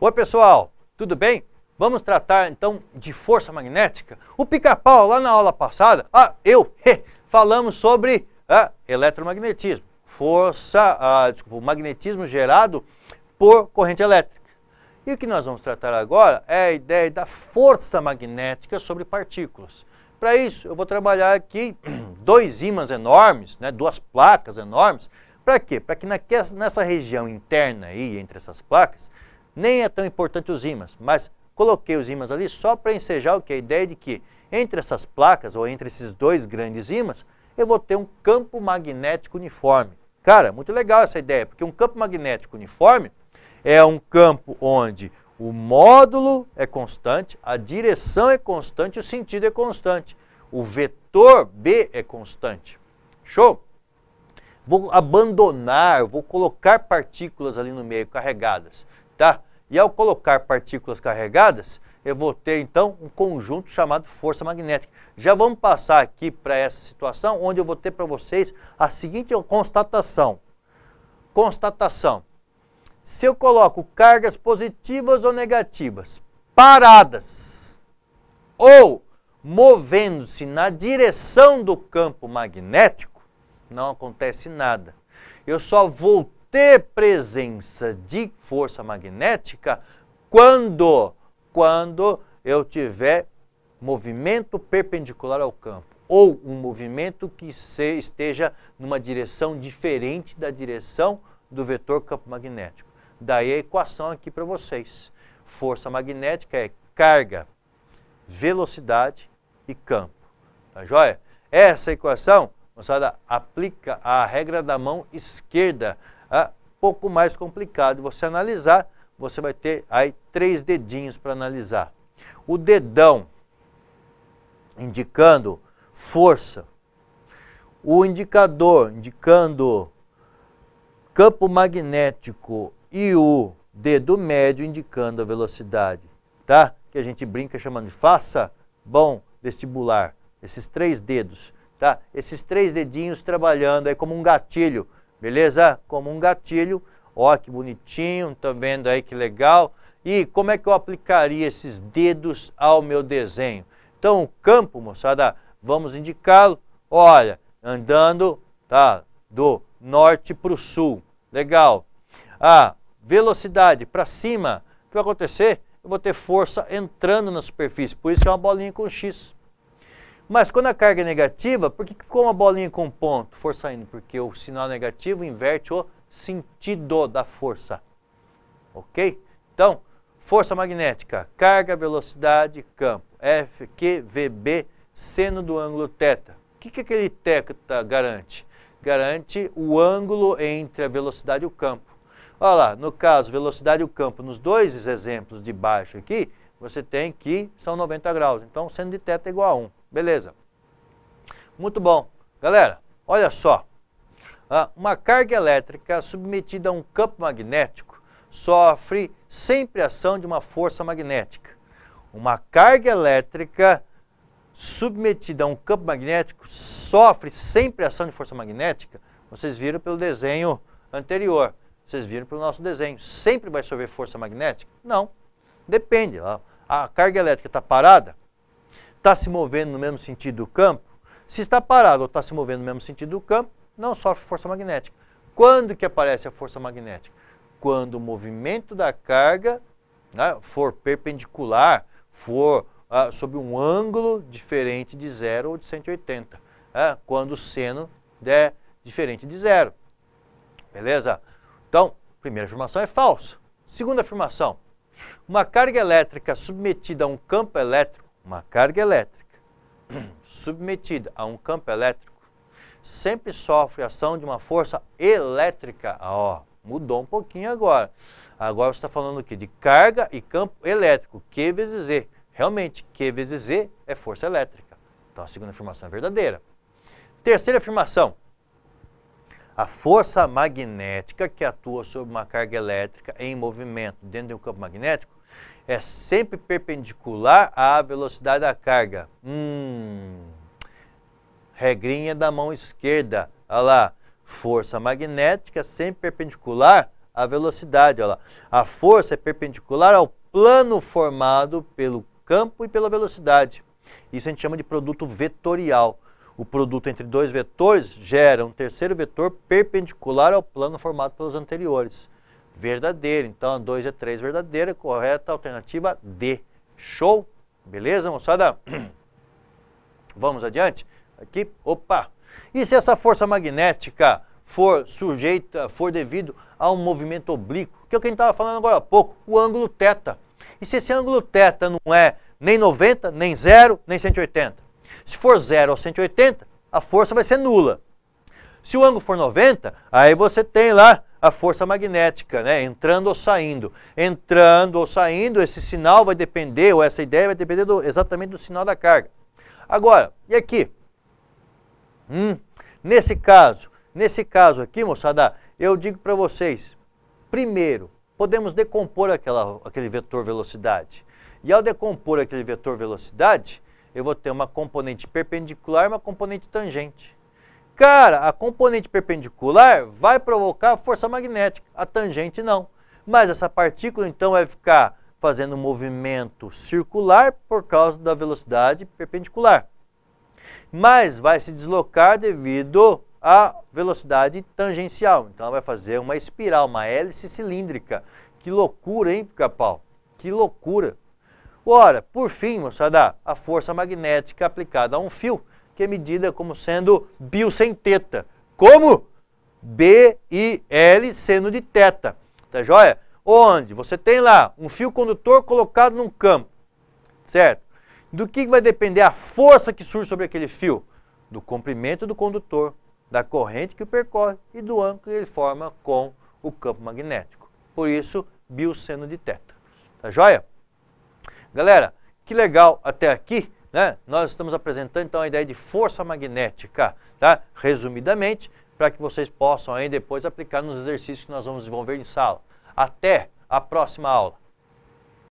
Oi, pessoal, tudo bem? Vamos tratar então de força magnética? O pica-pau, lá na aula passada, ah, eu, he, falamos sobre ah, eletromagnetismo, força, ah, desculpa, magnetismo gerado por corrente elétrica. E o que nós vamos tratar agora é a ideia da força magnética sobre partículas. Para isso, eu vou trabalhar aqui dois ímãs enormes, né, duas placas enormes. Para quê? Para que nessa região interna aí, entre essas placas, nem é tão importante os ímãs, mas coloquei os ímãs ali só para ensejar o que? A ideia de que entre essas placas, ou entre esses dois grandes ímãs, eu vou ter um campo magnético uniforme. Cara, muito legal essa ideia, porque um campo magnético uniforme é um campo onde o módulo é constante, a direção é constante, o sentido é constante. O vetor B é constante. Show? Vou abandonar, vou colocar partículas ali no meio carregadas, tá? E ao colocar partículas carregadas, eu vou ter então um conjunto chamado força magnética. Já vamos passar aqui para essa situação, onde eu vou ter para vocês a seguinte constatação. Constatação. Se eu coloco cargas positivas ou negativas paradas ou movendo-se na direção do campo magnético, não acontece nada. Eu só vou ter presença de força magnética quando, quando eu tiver movimento perpendicular ao campo ou um movimento que esteja numa direção diferente da direção do vetor campo magnético. Daí a equação aqui para vocês. Força magnética é carga, velocidade e campo. Tá joia? Essa equação, moçada, aplica a regra da mão esquerda é pouco mais complicado você analisar, você vai ter aí três dedinhos para analisar. O dedão indicando força, o indicador indicando campo magnético e o dedo médio indicando a velocidade, tá? Que a gente brinca chamando de faça, bom, vestibular. Esses três dedos, tá? Esses três dedinhos trabalhando aí como um gatilho beleza? Como um gatilho. Ó, que bonitinho, tá vendo aí que legal. E como é que eu aplicaria esses dedos ao meu desenho? Então, o campo, moçada, vamos indicá-lo. Olha, andando tá, do norte para o sul. Legal. A velocidade para cima, o que vai acontecer? Eu vou ter força entrando na superfície. Por isso é uma bolinha com X. Mas quando a carga é negativa, por que ficou uma bolinha com um ponto? Força indo, porque o sinal negativo inverte o sentido da força. Ok? Então, força magnética, carga, velocidade, campo. F, Q, seno do ângulo θ. O que, que aquele θ garante? Garante o ângulo entre a velocidade e o campo. Olha lá, no caso, velocidade e o campo, nos dois exemplos de baixo aqui, você tem que são 90 graus. Então, seno de θ é igual a 1. Beleza. Muito bom. Galera, olha só. Ah, uma carga elétrica submetida a um campo magnético sofre sempre ação de uma força magnética. Uma carga elétrica submetida a um campo magnético sofre sempre ação de força magnética. Vocês viram pelo desenho anterior. Vocês viram pelo nosso desenho. Sempre vai sofrer força magnética? Não. Depende. A carga elétrica está parada? está se movendo no mesmo sentido do campo, se está parado ou está se movendo no mesmo sentido do campo, não sofre força magnética. Quando que aparece a força magnética? Quando o movimento da carga né, for perpendicular, for ah, sob um ângulo diferente de zero ou de 180, né, quando o seno é diferente de zero. Beleza? Então, primeira afirmação é falsa. Segunda afirmação, uma carga elétrica submetida a um campo elétrico uma carga elétrica submetida a um campo elétrico sempre sofre ação de uma força elétrica. Ah, ó, mudou um pouquinho agora. Agora você está falando aqui de carga e campo elétrico, Q vezes Z. Realmente, Q vezes Z é força elétrica. Então a segunda afirmação é verdadeira. Terceira afirmação. A força magnética que atua sobre uma carga elétrica em movimento dentro de um campo magnético é sempre perpendicular à velocidade da carga. Hum, regrinha da mão esquerda. Olha lá, força magnética sempre perpendicular à velocidade. Olha lá. A força é perpendicular ao plano formado pelo campo e pela velocidade. Isso a gente chama de produto vetorial. O produto entre dois vetores gera um terceiro vetor perpendicular ao plano formado pelos anteriores verdadeira. Então, 2 é 3 verdadeira, correta, alternativa D. Show? Beleza, moçada? Vamos adiante? Aqui, opa! E se essa força magnética for sujeita, for devido a um movimento oblíquo, que é o que a gente estava falando agora há pouco, o ângulo θ. E se esse ângulo θ não é nem 90, nem 0, nem 180? Se for 0 ou 180, a força vai ser nula. Se o ângulo for 90, aí você tem lá a força magnética, né? entrando ou saindo. Entrando ou saindo, esse sinal vai depender, ou essa ideia vai depender do, exatamente do sinal da carga. Agora, e aqui? Hum, nesse caso, nesse caso aqui, moçada, eu digo para vocês, primeiro, podemos decompor aquela, aquele vetor velocidade. E ao decompor aquele vetor velocidade, eu vou ter uma componente perpendicular e uma componente tangente. Cara, a componente perpendicular vai provocar força magnética, a tangente não. Mas essa partícula então vai ficar fazendo um movimento circular por causa da velocidade perpendicular. Mas vai se deslocar devido à velocidade tangencial. Então ela vai fazer uma espiral, uma hélice cilíndrica. Que loucura, hein, pica-pau? Que loucura! Ora, por fim, moçada, a força magnética aplicada a um fio que é medida como sendo bio sem teta. Como? b e l seno de teta. Tá joia? Onde? Você tem lá um fio condutor colocado num campo, certo? Do que vai depender a força que surge sobre aquele fio? Do comprimento do condutor, da corrente que o percorre e do ângulo que ele forma com o campo magnético. Por isso, bil seno de teta. Tá joia? Galera, que legal até aqui. Né? Nós estamos apresentando então a ideia de força magnética, tá? resumidamente, para que vocês possam aí depois aplicar nos exercícios que nós vamos desenvolver em sala. Até a próxima aula.